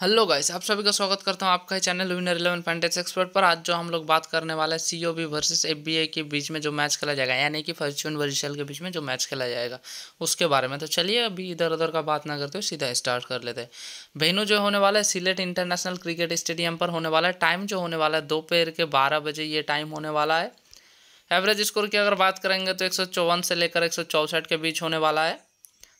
hello guys आप सभी का स्वागत करता हूं आपका channel winner eleven fantasy expert पर आज जो हम लोग बात करने वाले हैं C O B versus F B A के बीच में जो मैच खेला जाएगा यानी कि फॉर्चून वर्जिशल के बीच में जो मैच खेला जाएगा उसके बारे में तो चलिए अभी इधर उधर का बात ना करते हो सीधा स्टार्ट कर लेते हैं वेन्यू जो होने वाला है सिलेट इंटरनेशनल क्रिकेट स्टेडियम पर होने वाला है टाइम जो होने वाला है दोपहर के बारह बजे ये टाइम होने वाला है एवरेज स्कोर की अगर बात करेंगे तो एक से लेकर एक के बीच होने वाला है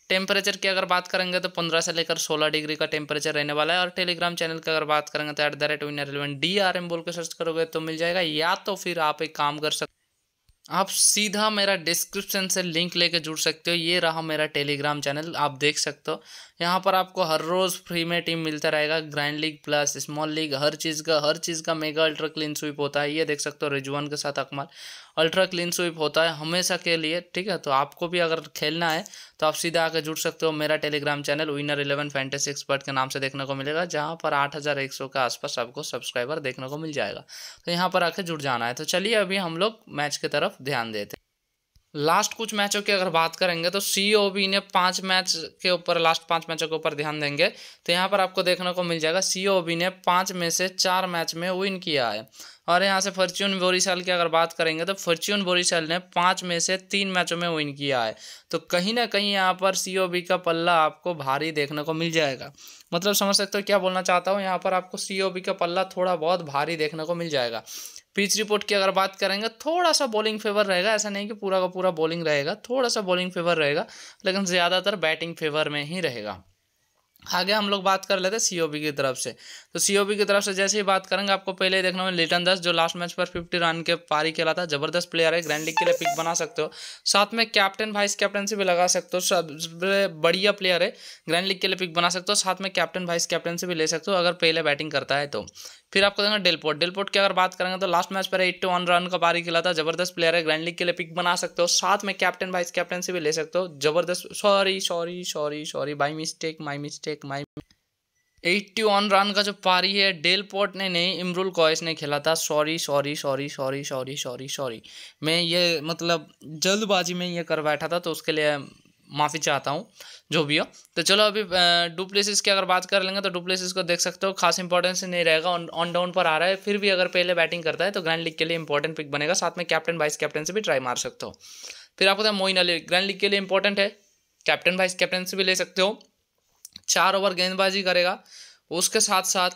टेम्परेचर की अगर बात करेंगे तो पंद्रह से लेकर सोलह डिग्री का टेम्परेचर रहने वाला है और टेलीग्राम चैनल की अगर बात करेंगे तो at the rate winner eleven D R M बोल के सर्च करोगे तो मिल जाएगा या तो फिर आप एक काम कर सकते आप सीधा मेरा डिस्क्रिप्शन से लिंक लेके जुड़ सकते हो ये रहा मेरा टेलीग्राम चैनल आप देख सकते हो यहाँ पर आपको हर रोज़ फ्री में टीम मिलता रहेगा grand league plus small league हर चीज़ का हर चीज़ का मेगा अल्ट्रा क्लीन स्वीप होता है ये देख सकते हो रिजवान के साथ अकमाल अल्ट्रा क्लीन स्वीप होता है हमेशा के लिए ठीक है तो आपको भी अगर खेलना है तो आप सीधा आकर जुड़ सकते हो मेरा Telegram channel winner eleven fantasy expert के नाम से देखने को मिलेगा जहाँ पर आठ हज़ार एक सौ के आसपास आपको सब्सक्राइबर देखने को मिल जाएगा तो यहाँ पर आकर जुड़ जाना है तो चलिए अभी हम लोग मैच की तरफ ध्यान देते हैं लास्ट कुछ मैचों की अगर बात करेंगे तो सी ने पाँच मैच के ऊपर लास्ट पाँच मैचों के ऊपर ध्यान देंगे तो यहाँ पर आपको देखने को मिल जाएगा सी ने पाँच में से चार मैच में विन किया है और यहाँ से फॉर्च्यून बोरीसाल की अगर बात करेंगे तो फॉर्च्यून बोरीसाल ने पाँच में से तीन मैचों में विन किया है तो कहीं ना कहीं यहाँ पर सी का पल्ला आपको भारी देखने को मिल जाएगा मतलब समझ सकते हो क्या बोलना चाहता हूँ यहाँ पर आपको सी का पल्ला थोड़ा बहुत भारी देखने को मिल जाएगा पिच रिपोर्ट की अगर बात करेंगे थोड़ा सा बॉलिंग फेवर रहेगा ऐसा नहीं कि पूरा का पूरा बॉलिंग रहेगा थोड़ा सा बॉलिंग फेवर रहेगा लेकिन ज़्यादातर बैटिंग फेवर में ही रहेगा आगे हम लोग बात कर लेते हैं सीओबी की तरफ से तो सीओबी की तरफ से जैसे ही बात करेंगे आपको पहले ही देखना लिटन दस जो लास्ट मैच पर फिफ्टी रन के पारी खेला था जबरदस्त प्लेयर है ग्रैंड लीग के लिए पिक बना सकते हो साथ में कैप्टन वाइस कैप्टनशिप भी लगा सकते हो सब बढ़िया प्लेयर है ग्रैंड लीग के लिए पिक बना सकते हो साथ में कैप्टन वाइस कैप्टनशिप भी ले सकते हो अगर पहले बैटिंग करता है तो फिर आपको देखेंगे डेलपोर्ट डेलपोर्ट की अगर बात करेंगे तो लास्ट मैच पर एट्टी वन रन का पारी खेला था जबरदस्त प्लेयर है ग्रैंड लीग के लिए पिक बना सकते हो साथ में कैप्टन वाइस कैप्टन से भी ले सकते हो जबरदस्त sorry sorry sorry sorry by mistake my mistake my eighty one run का जो पारी है डेल पोर्ट ने नहीं इमरुल कॉयस ने खेला था sorry sorry sorry sorry sorry sorry sorry मैं ये मतलब जल्दबाजी में ये कर बैठा था तो उसके लिए माफ़ी चाहता हूँ जो भी हो तो चलो अभी डुप्लेसिस की अगर बात कर लेंगे तो डुप्लेसिस को देख सकते हो खास इंपॉर्टेंस नहीं रहेगा ऑन डाउन पर आ रहा है फिर भी अगर पहले बैटिंग करता है तो ग्रैंड लीग के लिए इंपॉर्टेंट पिक बनेगा साथ में कैप्टन वाइस कैप्टन से भी ट्राई मार सकते हो फिर आपको मोइन अली ग्रैंड लीग के लिए इंपॉर्टेंट है कैप्टन वाइस कैप्टन से भी ले सकते हो चार ओवर गेंदबाजी करेगा उसके साथ साथ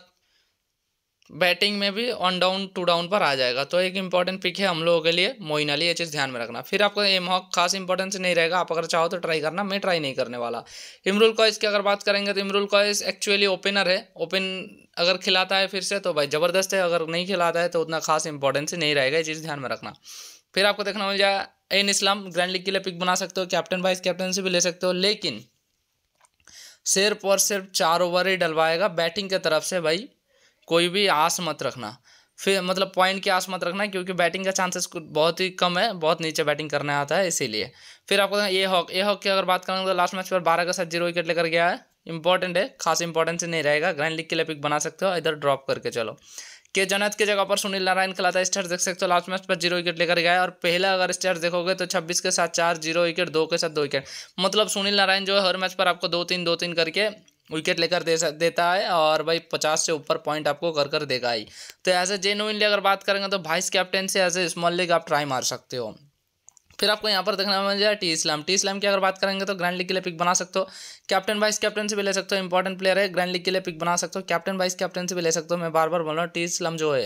बैटिंग में भी ऑन डाउन टू डाउन पर आ जाएगा तो एक इंपॉर्टेंट पिक है हम लोगों के लिए मोइन अली ये चीज़ ध्यान में रखना फिर आपको एम हॉक खास इंपॉर्टेंस नहीं रहेगा आप अगर चाहो तो ट्राई करना मैं ट्राई नहीं करने वाला इमरुल कॉइस की अगर बात करेंगे तो इमरुल कॉइस एक्चुअली ओपनर है ओपन अगर खिलाता है फिर से तो भाई ज़बरदस्त है अगर नहीं खिलाता है तो उतना खास इंपॉर्टेंस नहीं रहेगा ये चीज़ ध्यान में रखना फिर आपको देखना मिल जाए एन इस्लाम ग्रैंड लीग के लिए पिक बना सकते हो कैप्टन वाइस कैप्टनसी भी ले सकते हो लेकिन सिर्फ और सिर्फ चार ओवर ही डलवाएगा बैटिंग की तरफ से भाई कोई भी आस मत रखना फिर मतलब पॉइंट की आस मत रखना क्योंकि बैटिंग का चांसेस बहुत ही कम है बहुत नीचे बैटिंग करने आता है इसीलिए फिर आपको ए हॉक ए हॉक की अगर बात करेंगे तो लास्ट मैच पर बारह के साथ जीरो विकेट लेकर गया है इंपॉर्टेंट है खास इंपॉर्टेंस नहीं रहेगा ग्रैंड लीग के लिए पिक बना सकते हो इधर ड्रॉप करके चलो के जनत की जगह पर सुनील नारायण खिलाता है स्टार देख सकते हो लास्ट मैच पर जीरो विकेट लेकर गया है और पहला अगर स्टार देखोगे तो 26 के साथ चार जीरो विकेट दो के साथ दो विकेट मतलब सुनील नारायण जो है हर मैच पर आपको दो तीन दो तीन करके विकेट लेकर दे देता है और भाई पचास से ऊपर पॉइंट आपको कर कर देगा ही तो ऐसे इंडिया अगर बात करेंगे तो वाइस कैप्टन से ऐसे स्मॉल लीग आप ट्राई मार सकते हो फिर आपको यहाँ पर देखना मिल जाए टी इस्लाम टी इस्लाम की अगर बात करेंगे तो ग्रैंड लीग के लिए पिक बना सकते हो कैप्टन वाइस कैप्टन से भी ले सकते हो इंपॉर्टेंट प्लेयर है ग्रैंड लीग के लिए पिक बना सकते हो कैप्टन वाइस कैप्टन से भी ले सकते हो मैं बार बार बोल रहा हूँ टी इस्लाम जो है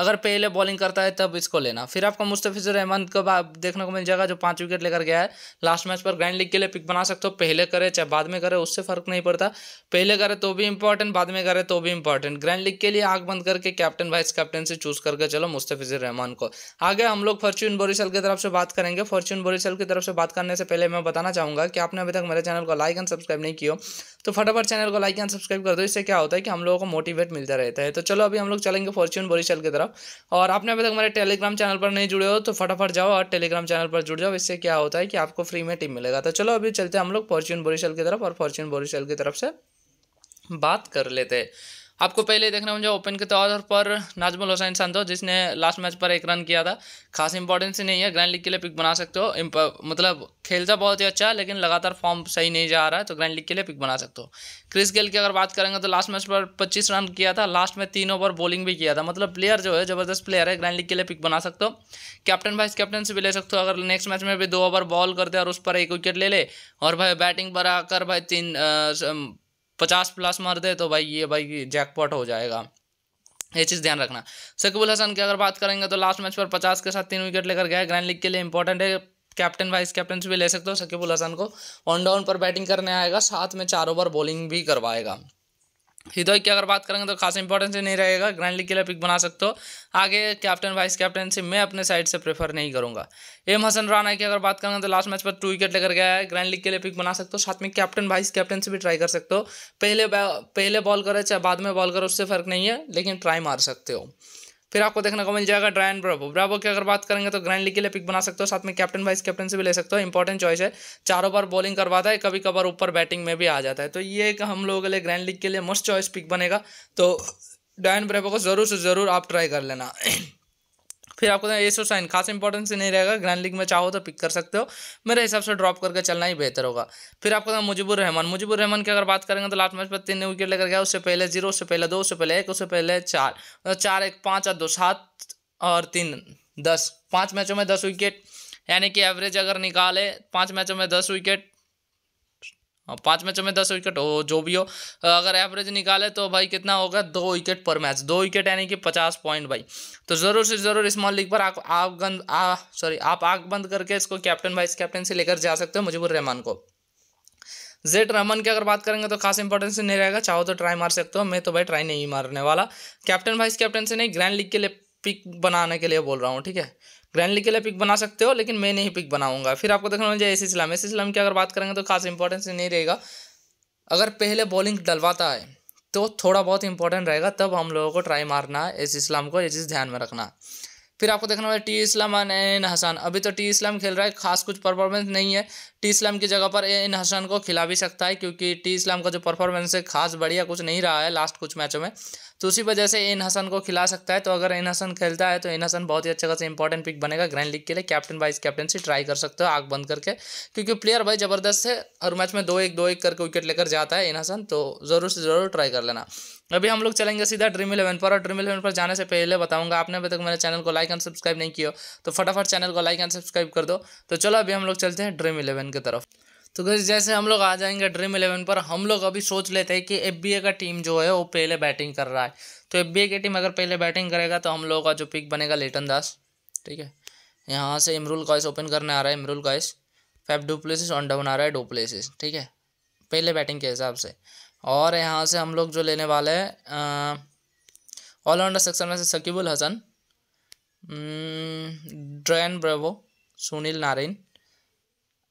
अगर पहले बॉलिंग करता है तब इसको लेना फिर आपका मुस्तफ़िज़ुर रहमान को देखने को मिल जाएगा जो पाँच विकेट लेकर गया है लास्ट मैच पर ग्रैंड लीग के लिए पिक बना सकते हो पहले करे चाहे बाद में करे उससे फ़र्क नहीं पड़ता पहले करे तो भी इंपॉर्टेंट बाद में करे तो भी इंपॉर्टेंट ग्रैंड लीग के लिए आग बंद करके कैप्टन वाइस कैप्टन से चूज़ करके चलो मुस्तफ़िज़ुर रहमान को आगे हम लोग फॉर्च्यून बोरिसल की तरफ से बात करेंगे फॉर्च्यून बोरीसल की तरफ से बात करने से पहले मैं बताना चाहूँगा कि आपने अभी तक मेरे चैनल को लाइक एंड सब्सक्राइब नहीं किया तो फटाफट चैनल को लाइक एंड सब्सक्राइब कर दो इससे क्या होता है कि हम लोगों को मोटिवेट मिलता रहता है तो चलो अभी हम लोग चलेंगे फॉर्च्यून बोरीसल की तरफ और आपने अभी तक हमारे टेलीग्राम चैनल पर नहीं जुड़े हो तो फटाफट जाओ और टेलीग्राम चैनल पर जुड़ जाओ इससे क्या होता है कि आपको फ्री में टीम मिलेगा तो चलो अभी चलते हैं हम लोग फॉर्च्यून बोरिशल की तरफ और फॉर्च्यून बोरिशल की तरफ से बात कर लेते हैं आपको पहले देखना मुझे ओपन के तौर पर नाजमुल हुसैन संतो जिसने लास्ट मैच पर एक रन किया था खास इंपॉर्टेंस ही नहीं है ग्रैंड लीग के लिए पिक बना सकते हो मतलब खेलता बहुत ही अच्छा है लेकिन लगातार फॉर्म सही नहीं जा रहा है तो ग्रैंड लीग के लिए पिक बना सकते हो क्रिस गेल की अगर बात करेंगे तो लास्ट मैच पर पच्चीस रन किया था लास्ट में तीन ओवर बॉलिंग भी किया था मतलब प्लेयर जो है ज़बरदस्त प्लेयर है ग्रैंड लीग के लिए पिक बना सकते हो कैप्टन वाइस कैप्टन से भी ले सकते हो अगर नेक्स्ट मैच में भी दो ओवर बॉल करते और उस पर एक विकेट ले ले और भाई बैटिंग पर आकर भाई तीन पचास प्लस मार दे तो भाई ये भाई जैकपॉट हो जाएगा ये चीज़ ध्यान रखना शकीबुल हसन की अगर बात करेंगे तो लास्ट मैच पर पचास के साथ तीन विकेट लेकर गया ग्रैंड लीग के लिए इंपॉर्टेंट है कैप्टन वाइस कैप्टन भी ले सकते हो शकीबुल हसन को ऑन डाउन पर बैटिंग करने आएगा साथ में चार ओवर बॉलिंग भी करवाएगा हृदय की अगर बात करेंगे तो खास इंपॉर्टेंस नहीं रहेगा ग्रैंड लीग के लिए पिक बना सकते हो आगे कैप्टन वाइस कैप्टनशिप मैं अपने साइड से प्रेफर नहीं करूंगा एम हसन राना की अगर बात करेंगे तो लास्ट मैच पर टू विकेट लेकर गया है ग्रैंड लीग के लिए पिक बना सकते हो साथ में कैप्टन वाइस कैप्टन से भी ट्राई कर सकते हो पहले पहले बॉल करे चाहे बाद में बॉल करो उससे फर्क नहीं है लेकिन ट्राई मार सकते हो फिर आपको देखने को मिल जाएगा ड्रायन ब्रावो ब्रावो की अगर बात करेंगे तो ग्रैंड लीग के लिए पिक बना सकते हो साथ में कैप्टन वाइस कैप्टन से भी ले सकते हो इंपॉर्टेंट चॉइस है चारों बार बॉलिंग करवाता है कभी कभार ऊपर बैटिंग में भी आ जाता है तो ये एक हम लोगों के लिए ग्रैंड लीग के लिए मस्ट चॉइस पिक बनेगा तो ड्रायन ब्रावो को ज़रूर से ज़रूर आप ट्राई कर लेना फिर आपको एस और साइन खास इंपॉर्टेंस नहीं रहेगा ग्रैंड लीग में चाहो तो पिक कर सकते हो मेरे हिसाब से ड्रॉप करके चलना ही बेहतर होगा फिर आपको था मुजीबुर रहमान मुजीबुर रहमान की अगर बात करेंगे तो लास्ट मैच पर तीन विकेट लेकर गया उससे पहले जीरो उससे पहले दो उससे पहले एक उससे पहले चार तो चार एक पाँच और दो सात और तीन दस पाँच मैचों में दस विकेट यानी कि एवरेज अगर निकाले पाँच मैचों में दस विकेट पाँच मैचों में दस विकेट हो जो भी हो अगर एवरेज निकाले तो भाई कितना होगा दो विकेट पर मैच दो विकेट यानी कि पचास पॉइंट भाई तो ज़रूर से ज़रूर स्मॉल लीग पर आप आग बंद सॉरी आप आग बंद करके इसको कैप्टन वाइस कैप्टन से लेकर जा सकते हो मुजीबुर रहमान को जेड रहमान की अगर बात करेंगे तो खास इंपॉर्टेंस नहीं रहेगा चाहो तो ट्राई मार सकते हो मैं तो भाई ट्राई नहीं मारने वाला कैप्टन वाइस कैप्टन से नहीं ग्रैंड लीग के लिए पिक बनाने के लिए बोल रहा हूँ ठीक है ग्रैंड लीग के लिए पिक बना सकते हो लेकिन मैं नहीं पिक बनाऊंगा फिर आपको देखना जाए एस इस्लाम एस इस्लाम की अगर बात करेंगे तो खास इंपॉर्टेंस नहीं रहेगा अगर पहले बॉलिंग डलवाता है तो थोड़ा बहुत इंपॉर्टेंट रहेगा तब हम लोगों को ट्राई मारना है एस इस्लाम को ये चीज़ ध्यान में रखना फिर आपको देखना होगा टी इस्लाम एन हसन अभी तो टी इस्लाम खेल रहा है खास कुछ परफॉर्मेंस नहीं है टी इस्लाम की जगह पर एन हसन को खिला भी सकता है क्योंकि टी इस्लाम का जो परफॉर्मेंस है खास बढ़िया कुछ नहीं रहा है लास्ट कुछ मैचों में तो उसी वजह से एन हसन को खिला सकता है तो अगर एन हसन खेलता है तो एन हसन बहुत ही अच्छा खासा इंपॉर्टेंट पिक बनेगा ग्रैंड लीग के लिए कैप्टन वाइस कैप्टनसी ट्राई कर सकते हो आग बंद करके क्योंकि प्लेयर भाई ज़बरदस्त है और मैच में दो एक दो एक करके विकेट लेकर जाता है एन हसन तो ज़रूर से ज़रूर ट्राई कर लेना अभी हम लोग चलेंगे सीधा ड्रीम इलेवन पर और ड्रीम इलेवन पर जाने से पहले बताऊंगा आपने अभी तक मेरे चैनल को लाइक एंड सब्सक्राइब नहीं किया तो फटाफट चैनल को लाइक एंड सब्सक्राइब कर दो तो चलो अभी हम लोग चलते हैं ड्रीम इलेवन की तरफ तो गई जैसे हम लोग आ जाएंगे ड्रीम इलेवन पर हम लोग अभी सोच लेते हैं कि एफ का टीम जो है वो पहले बैटिंग कर रहा है तो एफ की टीम अगर पहले बैटिंग करेगा तो हम लोगों का जो पिक बनेगा लेटन दास ठीक है यहाँ से इमरुल कॉइस ओपन करने आ रहा है Imrul Kayes Faf du Plessis one down आ रहा है डो प्लेसिस ठीक है पहले बैटिंग के हिसाब से और यहाँ से हम लोग जो लेने वाले हैं ऑलराउंडर सेक्शन में से सकीबुल हसन हम्म, Dwayne Bravo Sunil Narine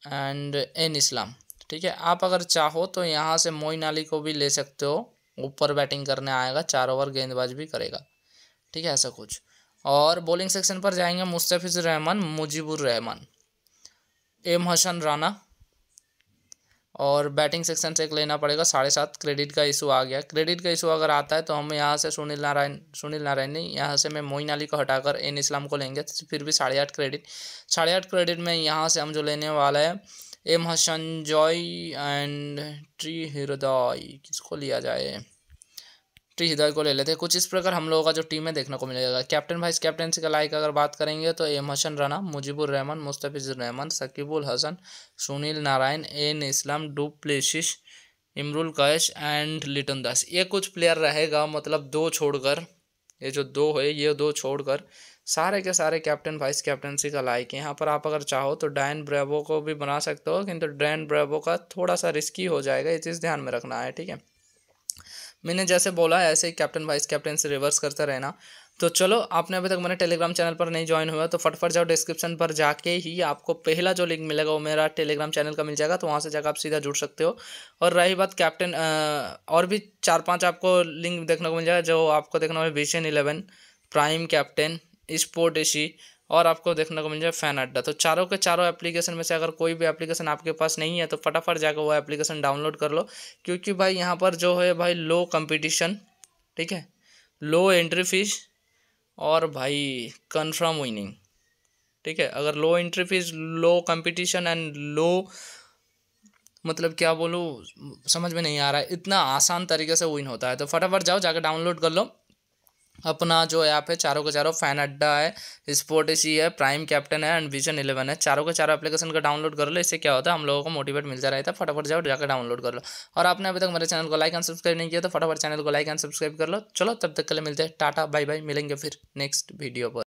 and N Islam ठीक है आप अगर चाहो तो यहाँ से मोइन अली को भी ले सकते हो ऊपर बैटिंग करने आएगा चार ओवर गेंदबाज भी करेगा ठीक है ऐसा कुछ और बॉलिंग सेक्शन पर जाएंगे मुस्तफ़िज़ रहमान मुजीबुर रहमान एम हसन राना और बैटिंग सेक्शन से एक लेना पड़ेगा साढ़े सात क्रेडिट का इशू आ गया क्रेडिट का इशू अगर आता है तो हम यहाँ से सुनील नारायण सुनील नारायण नहीं यहाँ से मैं मोइन अली को हटाकर एन इस्लाम को लेंगे तो फिर भी साढ़े आठ क्रेडिट साढ़े आठ क्रेडिट में यहाँ से हम जो लेने वाला है एम हसन जॉय एंड ट्री हिरदॉय किसको लिया जाए टी हिदायत को ले लेते हैं कुछ इस प्रकार हम लोगों का जो टीम है देखने को मिलेगा कैप्टन वाइस कैप्टनसी का लाइक अगर बात करेंगे तो M Hasan Rana Mujibul Rahman Mustafizur Rahman Shakibul Hasan Sunil Narine N Islam du Plessis Imrul Kayes and Liton Das ये कुछ प्लेयर रहेगा मतलब दो छोड़कर ये जो दो है ये दो छोड़कर सारे के सारे कैप्टन वाइस कैप्टनसी का लाइक है यहाँ पर आप अगर चाहो तो डायन ब्रेवो को भी बना सकते हो किंतु डायन ब्रेवो का थोड़ा सा रिस्की हो जाएगा ये चीज़ ध्यान में रखना है ठीक है मैंने जैसे बोला ऐसे ही कैप्टन वाइस कैप्टन से रिवर्स करते रहना तो चलो आपने अभी तक मेरे टेलीग्राम चैनल पर नहीं ज्वाइन हुआ तो फटफट जाओ डिस्क्रिप्शन पर जाके ही आपको पहला जो लिंक मिलेगा वो मेरा टेलीग्राम चैनल का मिल जाएगा तो वहाँ से जाकर आप सीधा जुड़ सकते हो और रही बात कैप्टन और भी चार पाँच आपको लिंक देखने को मिल जाएगा जो आपको देखना होगा vision eleven prime captain sport easy और आपको देखने को मिल जाए फैन अड्डा तो चारों के चारों एप्लीकेशन में से अगर कोई भी एप्लीकेशन आपके पास नहीं है तो फटाफट जाकर वो एप्लीकेशन डाउनलोड कर लो क्योंकि भाई यहाँ पर जो है भाई लो कंपटीशन ठीक है लो एंट्री फीस और भाई कन्फर्म विनिंग ठीक है अगर low entry fee low competition and low मतलब क्या बोलूँ समझ में नहीं आ रहा है इतना आसान तरीके से विन होता है तो फटाफट जाओ जाकर डाउनलोड कर लो अपना जो यहाँ पे चारों के चारों फैन अड्डा है स्पोर्ट इसी है प्राइम कैप्टन है एंड विजन इलेवन है चारों के चारों एप्लीकेशन का डाउनलोड कर लो इससे क्या होता है हम लोगों को मोटिवेट मिलता रहता है फटाफट जाओ जाकर डाउनलोड कर लो और आपने अभी तक मेरे चैनल को लाइक एंड सब्सक्राइब नहीं किया तो फटाफट चैनल को लाइक एंड सब्सक्राइब कर लो चलो तब तक के लिए मिलते हैं टाटा बाय बाय मिलेंगे फिर नेक्स्ट वीडियो पर